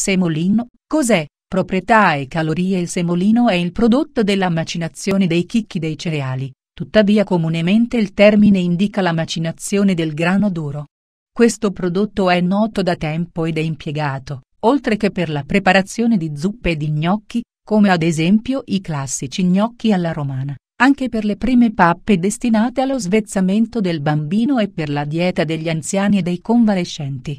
Semolino, cos'è? Proprietà e calorie Il semolino è il prodotto della macinazione dei chicchi dei cereali, tuttavia comunemente il termine indica la macinazione del grano duro. Questo prodotto è noto da tempo ed è impiegato, oltre che per la preparazione di zuppe e di gnocchi, come ad esempio i classici gnocchi alla romana, anche per le prime pappe destinate allo svezzamento del bambino e per la dieta degli anziani e dei convalescenti.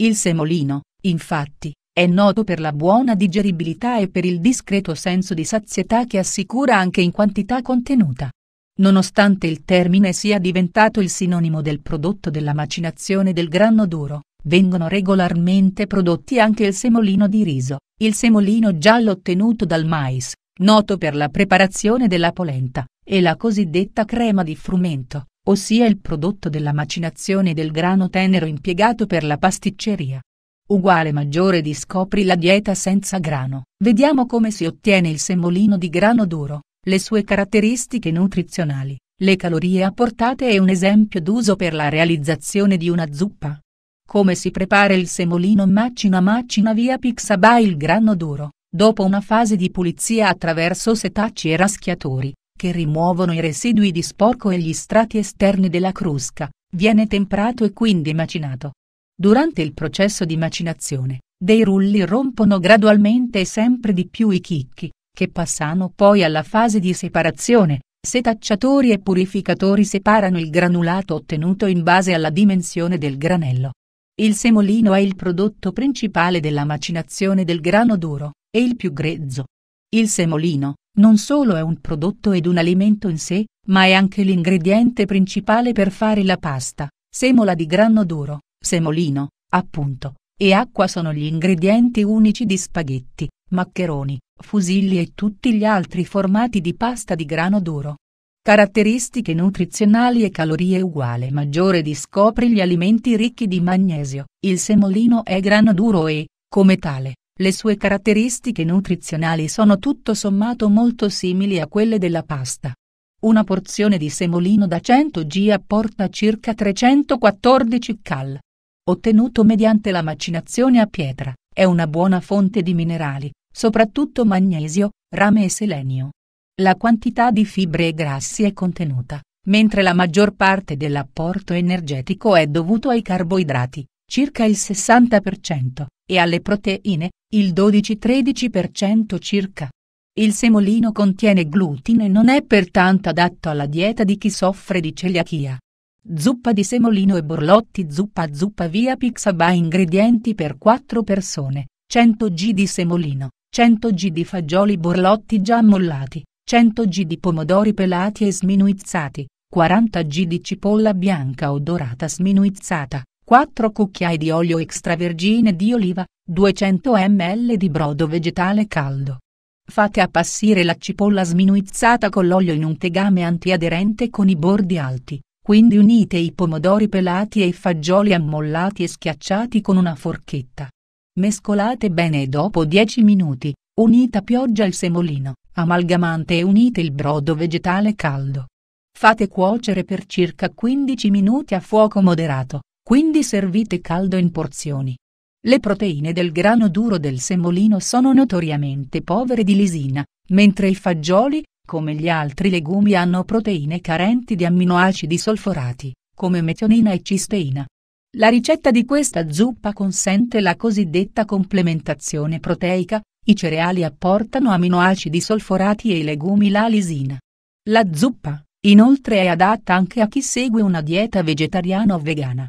Il semolino, infatti, è noto per la buona digeribilità e per il discreto senso di sazietà che assicura anche in quantità contenuta. Nonostante il termine sia diventato il sinonimo del prodotto della macinazione del grano duro, vengono regolarmente prodotti anche il semolino di riso, il semolino giallo ottenuto dal mais, noto per la preparazione della polenta, e la cosiddetta crema di frumento, ossia il prodotto della macinazione del grano tenero impiegato per la pasticceria uguale maggiore di Scopri la dieta senza grano. Vediamo come si ottiene il semolino di grano duro, le sue caratteristiche nutrizionali, le calorie apportate e un esempio d'uso per la realizzazione di una zuppa. Come si prepara il semolino macina macina via Pixabay il grano duro, dopo una fase di pulizia attraverso setacci e raschiatori, che rimuovono i residui di sporco e gli strati esterni della crusca, viene temprato e quindi macinato Durante il processo di macinazione, dei rulli rompono gradualmente e sempre di più i chicchi, che passano poi alla fase di separazione, setacciatori e purificatori separano il granulato ottenuto in base alla dimensione del granello. Il semolino è il prodotto principale della macinazione del grano duro, e il più grezzo. Il semolino, non solo è un prodotto ed un alimento in sé, ma è anche l'ingrediente principale per fare la pasta, semola di grano duro, semolino, appunto, e acqua sono gli ingredienti unici di spaghetti, maccheroni, fusilli e tutti gli altri formati di pasta di grano duro. Caratteristiche nutrizionali e calorie uguale maggiore di scopri gli alimenti ricchi di magnesio. Il semolino è grano duro e, come tale, le sue caratteristiche nutrizionali sono tutto sommato molto simili a quelle della pasta. Una porzione di semolino da 100 g apporta circa 314 cal, ottenuto mediante la macinazione a pietra, è una buona fonte di minerali, soprattutto magnesio, rame e selenio. La quantità di fibre e grassi è contenuta, mentre la maggior parte dell'apporto energetico è dovuto ai carboidrati, circa il 60%, e alle proteine, il 12-13% circa. Il semolino contiene glutine e non è pertanto adatto alla dieta di chi soffre di celiachia, Zuppa di semolino e borlotti Zuppa zuppa via Pixaba ingredienti per 4 persone, 100 g di semolino, 100 g di fagioli borlotti già ammollati, 100 g di pomodori pelati e sminuizzati, 40 g di cipolla bianca o dorata sminuizzata, 4 cucchiai di olio extravergine di oliva, 200 ml di brodo vegetale caldo. Fate appassire la cipolla sminuizzata con l'olio in un tegame antiaderente con i bordi alti, quindi unite i pomodori pelati e i fagioli ammollati e schiacciati con una forchetta. Mescolate bene e dopo 10 minuti, unite pioggia il semolino, amalgamante e unite il brodo vegetale caldo. Fate cuocere per circa 15 minuti a fuoco moderato, quindi servite caldo in porzioni. Le proteine del grano duro del semolino sono notoriamente povere di lisina, mentre i fagioli, come gli altri legumi hanno proteine carenti di amminoacidi solforati, come metionina e cisteina. La ricetta di questa zuppa consente la cosiddetta complementazione proteica, i cereali apportano amminoacidi solforati e i legumi la lisina. La zuppa, inoltre, è adatta anche a chi segue una dieta vegetariana o vegana.